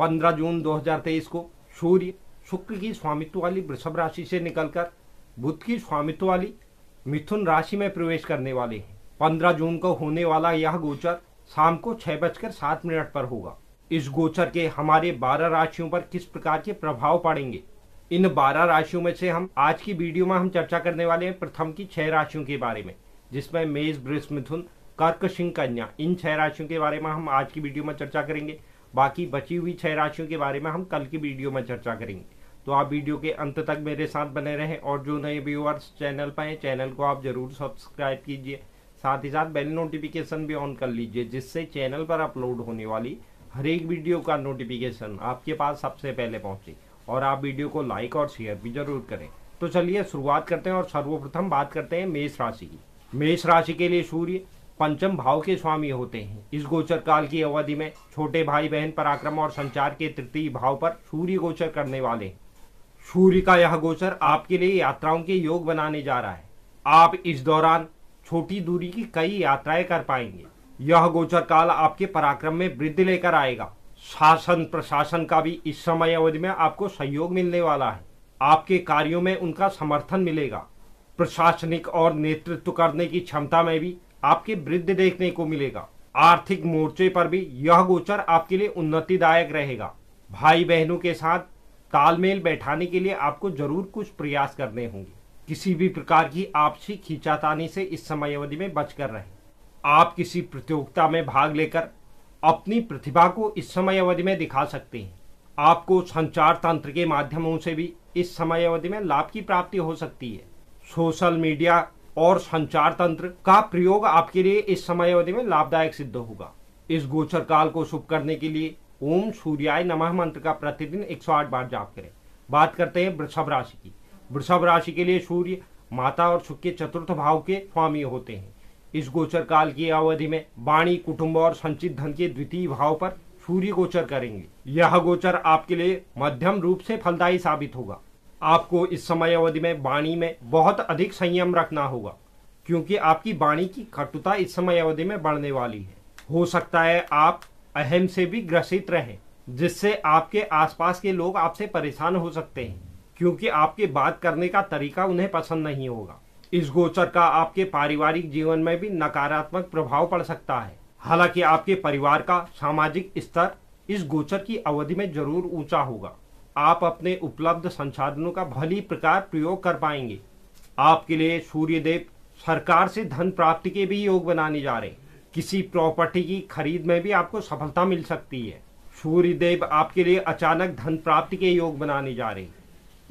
15 जून 2023 को सूर्य शुक्र की स्वामित्व वाली वृषभ राशि से निकलकर बुध की स्वामित्व वाली मिथुन राशि में प्रवेश करने वाले हैं पंद्रह जून को होने वाला यह गोचर शाम को छह बजकर सात मिनट पर होगा इस गोचर के हमारे बारह राशियों पर किस प्रकार के प्रभाव पड़ेंगे इन बारह राशियों में से हम आज की वीडियो में हम चर्चा करने वाले हैं प्रथम की छह राशियों के बारे में जिसमें मेष वृष मिथुन कर्क सिंह कन्या इन छह राशियों के बारे में हम आज की वीडियो में चर्चा करेंगे बाकी बची हुई छह राशियों के बारे में हम कल की वीडियो में चर्चा करेंगे तो आप वीडियो के अंत तक मेरे साथ बने रहें और जो नए व्यूअर्स चैनल पर हैं चैनल को आप जरूर सब्सक्राइब कीजिए साथ ही साथ बेल नोटिफिकेशन भी ऑन कर लीजिए जिससे चैनल पर अपलोड होने वाली हर एक वीडियो का नोटिफिकेशन आपके पास सबसे पहले पहुंचे और आप वीडियो को लाइक और शेयर भी जरूर करें तो चलिए शुरुआत करते हैं और सर्वप्रथम बात करते हैं मेष राशि की मेष राशि के लिए सूर्य पंचम भाव के स्वामी होते हैं इस गोचर काल की अवधि में छोटे भाई बहन पराक्रम और संचार के तृतीय भाव पर सूर्य गोचर करने वाले सूर्य का यह गोचर आपके लिए यात्राओं के योग बनाने जा रहा है आप इस दौरान छोटी दूरी की कई यात्राएं कर पाएंगे यह गोचर काल आपके पराक्रम में वृद्धि लेकर आएगा शासन प्रशासन का भी इस समय अवधि में आपको सहयोग मिलने वाला है आपके कार्यों में उनका समर्थन मिलेगा प्रशासनिक और नेतृत्व करने की क्षमता में भी आपके वृद्धि देखने को मिलेगा आर्थिक मोर्चे पर भी यह गोचर आपके लिए उन्नतिदायक रहेगा भाई बहनों के साथ तालमेल बैठाने के लिए आपको जरूर कुछ प्रयास करने होंगे किसी भी प्रकार की आपसी खींचातानी से इस अवधि में बचकर रहें आप किसी प्रतियोगिता में भाग लेकर अपनी प्रतिभा को इस समय अवधि में दिखा सकते हैं आपको संचार तंत्र के माध्यमों से भी इस समय अवधि में लाभ की प्राप्ति हो सकती है सोशल मीडिया और संचार तंत्र का प्रयोग आपके लिए इस समय अवधि में लाभदायक सिद्ध होगा इस गोचर काल को शुभ करने के लिए ओम सूर्याय नमः मंत्र का प्रतिदिन 108 बार जाप करें बात करते हैं वृषभ राशि की वृषभ राशि के लिए सूर्य माता और सुख के चतुर्थ भाव के स्वामी होते हैं इस गोचर काल की अवधि में वाणी कुटुंब और संचित धन के द्वितीय भाव पर सूर्य गोचर करेंगे यह गोचर आपके लिए मध्यम रूप से फलदायी साबित होगा आपको इस समय अवधि में वाणी में बहुत अधिक संयम रखना होगा क्योंकि आपकी वाणी की कटुता इस समय अवधि में बढ़ने वाली है हो सकता है आप अहम से भी ग्रसित रहें जिससे आपके आसपास के लोग आपसे परेशान हो सकते हैं क्योंकि आपके बात करने का तरीका उन्हें पसंद नहीं होगा इस गोचर का आपके पारिवारिक जीवन में भी नकारात्मक प्रभाव पड़ सकता है हालांकि आपके परिवार का सामाजिक स्तर इस गोचर की अवधि में जरूर ऊंचा होगा आप अपने उपलब्ध संसाधनों का भली प्रकार प्रयोग कर पाएंगे आपके लिए सूर्यदेव सरकार से धन प्राप्ति के भी योग बनाने जा रहे हैं किसी प्रॉपर्टी की खरीद में भी आपको सफलता मिल सकती है सूर्यदेव आपके लिए अचानक धन प्राप्ति के योग बनाने जा रहे हैं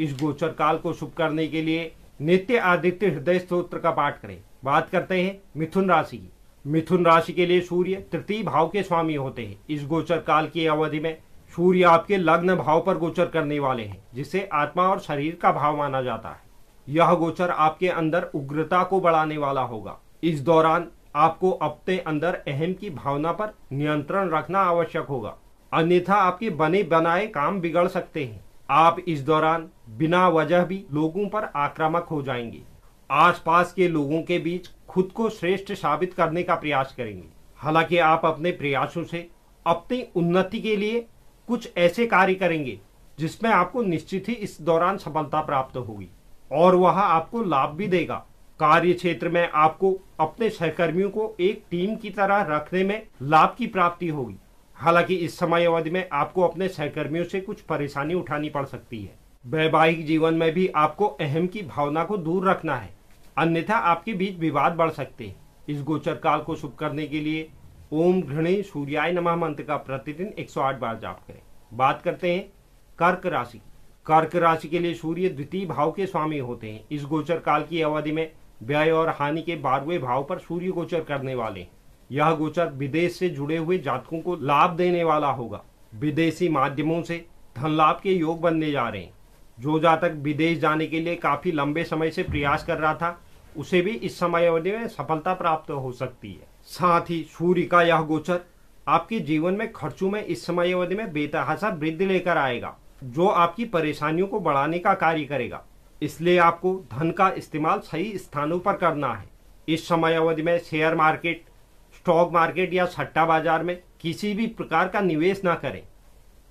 इस गोचर काल को शुभ करने के लिए नित्य आदित्य हृदय स्त्रोत्र का पाठ करें बात करते हैं मिथुन राशि की मिथुन राशि के लिए सूर्य तृतीय भाव के स्वामी होते हैं इस गोचर काल की अवधि में सूर्य आपके लग्न भाव पर गोचर करने वाले हैं जिसे आत्मा और शरीर का भाव माना जाता है यह गोचर आपके अंदर उग्रता को बढ़ाने वाला होगा इस दौरान आपको अपने अंदर अहम की भावना पर नियंत्रण रखना आवश्यक होगा अन्यथा आपके बने बनाए काम बिगड़ सकते हैं आप इस दौरान बिना वजह भी लोगों पर आक्रामक हो जाएंगे आसपास के लोगों के बीच खुद को श्रेष्ठ साबित करने का प्रयास करेंगे हालांकि आप अपने प्रयासों से अपनी उन्नति के लिए कुछ ऐसे कार्य करेंगे जिसमें आपको निश्चित ही इस दौरान सफलता प्राप्त होगी और वह आपको लाभ भी देगा कार्य क्षेत्र में आपको अपने सहकर्मियों को एक टीम की तरह रखने में लाभ की प्राप्ति होगी हालांकि इस समय अवधि में आपको अपने सहकर्मियों से कुछ परेशानी उठानी पड़ सकती है वैवाहिक जीवन में भी आपको अहम की भावना को दूर रखना है अन्यथा आपके बीच विवाद बढ़ सकते हैं इस गोचर काल को शुभ करने के लिए ओम घृणी सूर्याय नमः मंत्र का प्रतिदिन 108 बार जाप करें बात करते हैं कर्क राशि कर्क राशि के लिए सूर्य द्वितीय भाव के स्वामी होते हैं इस गोचर काल की अवधि में व्यय और हानि के बारहवें भाव पर सूर्य गोचर करने वाले हैं यह गोचर विदेश से जुड़े हुए जातकों को लाभ देने वाला होगा विदेशी माध्यमों से धन लाभ के योग बनने जा रहे हैं जो जातक विदेश जाने के लिए काफी लंबे समय से प्रयास कर रहा था उसे भी इस समय अवधि में सफलता प्राप्त हो सकती है साथ ही सूर्य का यह गोचर आपके जीवन में खर्चों में इस समय अवधि में बेतहासा वृद्धि लेकर आएगा जो आपकी परेशानियों को बढ़ाने का कार्य करेगा इसलिए आपको धन का इस्तेमाल सही स्थानों पर करना है इस समय अवधि में शेयर मार्केट स्टॉक मार्केट या सट्टा बाजार में किसी भी प्रकार का निवेश ना करें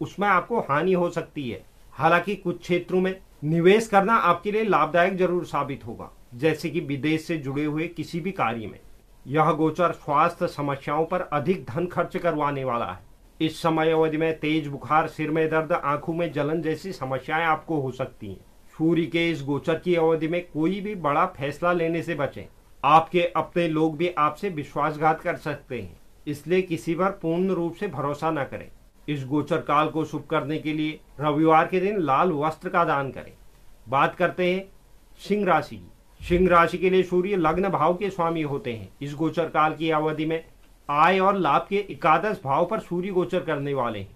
उसमें आपको हानि हो सकती है हालांकि कुछ क्षेत्रों में निवेश करना आपके लिए लाभदायक जरूर साबित होगा जैसे कि विदेश से जुड़े हुए किसी भी कार्य में यह गोचर स्वास्थ्य समस्याओं पर अधिक धन खर्च करवाने वाला है इस समय अवधि में तेज बुखार सिर में दर्द आंखों में जलन जैसी समस्याएं आपको हो सकती हैं सूर्य के इस गोचर की अवधि में कोई भी बड़ा फैसला लेने से बचें आपके अपने लोग भी आपसे विश्वासघात कर सकते हैं इसलिए किसी पर पूर्ण रूप से भरोसा न करें इस गोचर काल को शुभ करने के लिए रविवार के दिन लाल वस्त्र का दान करें बात करते हैं सिंह राशि की सिंह राशि के लिए सूर्य लग्न भाव के स्वामी होते हैं इस गोचर काल की अवधि में आय और लाभ के एकादश भाव पर सूर्य गोचर करने वाले हैं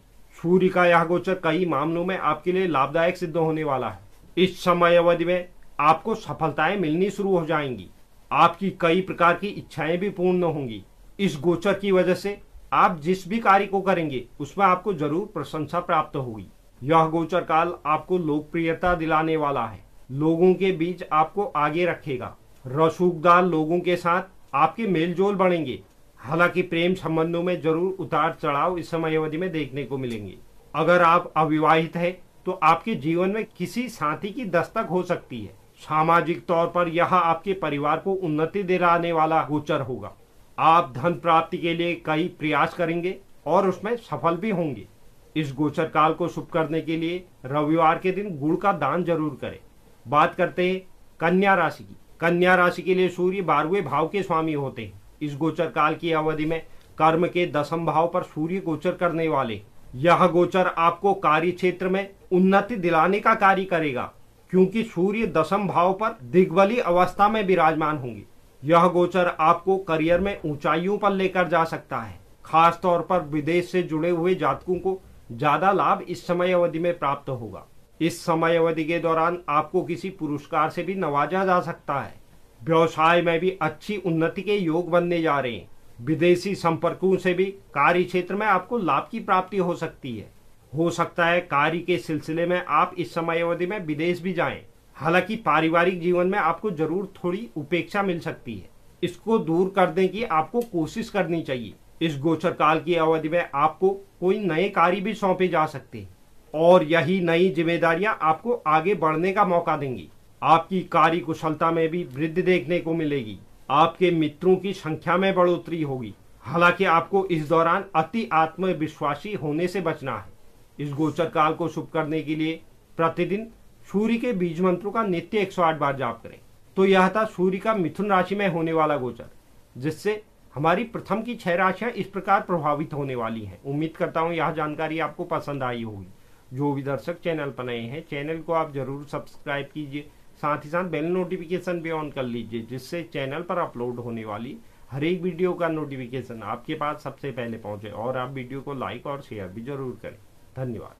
सूर्य का यह गोचर कई मामलों में आपके लिए लाभदायक सिद्ध होने वाला है इस समय अवधि में आपको सफलताएं मिलनी शुरू हो जाएंगी आपकी कई प्रकार की इच्छाएं भी पूर्ण होंगी इस गोचर की वजह से आप जिस भी कार्य को करेंगे उसमें आपको जरूर प्रशंसा प्राप्त होगी यह गोचर काल आपको लोकप्रियता दिलाने वाला है लोगों के बीच आपको आगे रखेगा रसूखदार लोगों के साथ आपके मेलजोल बढ़ेंगे हालांकि प्रेम संबंधों में जरूर उतार चढ़ाव इस समय अवधि में देखने को मिलेंगे अगर आप अविवाहित है तो आपके जीवन में किसी साथी की दस्तक हो सकती है सामाजिक तौर पर यह आपके परिवार को उन्नति दिलाने वाला गोचर होगा आप धन प्राप्ति के लिए कई प्रयास करेंगे और उसमें सफल भी होंगे इस गोचर काल को शुभ करने के लिए रविवार के दिन गुड़ का दान जरूर करें बात करते हैं कन्या राशि की कन्या राशि के लिए सूर्य बारहवें भाव के स्वामी होते हैं इस गोचर काल की अवधि में कर्म के दसम भाव पर सूर्य गोचर करने वाले यह गोचर आपको कार्य क्षेत्र में उन्नति दिलाने का कार्य करेगा क्योंकि सूर्य दसम भाव पर दिग्बली अवस्था में विराजमान होंगे यह गोचर आपको करियर में ऊंचाइयों पर लेकर जा सकता है खास तौर पर विदेश से जुड़े हुए जातकों को ज्यादा लाभ इस समय अवधि में प्राप्त होगा इस समय अवधि के दौरान आपको किसी पुरस्कार से भी नवाजा जा सकता है व्यवसाय में भी अच्छी उन्नति के योग बनने जा रहे हैं विदेशी संपर्कों से भी कार्य क्षेत्र में आपको लाभ की प्राप्ति हो सकती है हो सकता है कार्य के सिलसिले में आप इस समय अवधि में विदेश भी जाएं। हालांकि पारिवारिक जीवन में आपको जरूर थोड़ी उपेक्षा मिल सकती है इसको दूर करने की आपको कोशिश करनी चाहिए इस गोचर काल की अवधि में आपको कोई नए कार्य भी सौंपे जा सकते हैं और यही नई जिम्मेदारियां आपको आगे बढ़ने का मौका देंगी आपकी कार्य कुशलता में भी वृद्धि देखने को मिलेगी आपके मित्रों की संख्या में बढ़ोतरी होगी हालांकि आपको इस दौरान अति आत्मविश्वासी होने से बचना है इस गोचर काल को शुभ करने के लिए प्रतिदिन सूर्य के बीज मंत्रों का नित्य 108 बार जाप करें तो यह था सूर्य का मिथुन राशि में होने वाला गोचर जिससे हमारी प्रथम की छह राशियां इस प्रकार प्रभावित होने वाली हैं उम्मीद करता हूं यह जानकारी आपको पसंद आई होगी जो भी दर्शक चैनल पर नए हैं चैनल को आप जरूर सब्सक्राइब कीजिए साथ ही साथ बेल नोटिफिकेशन भी ऑन कर लीजिए जिससे चैनल पर अपलोड होने वाली हर एक वीडियो का नोटिफिकेशन आपके पास सबसे पहले पहुंचे और आप वीडियो को लाइक और शेयर भी जरूर करें धन्यवाद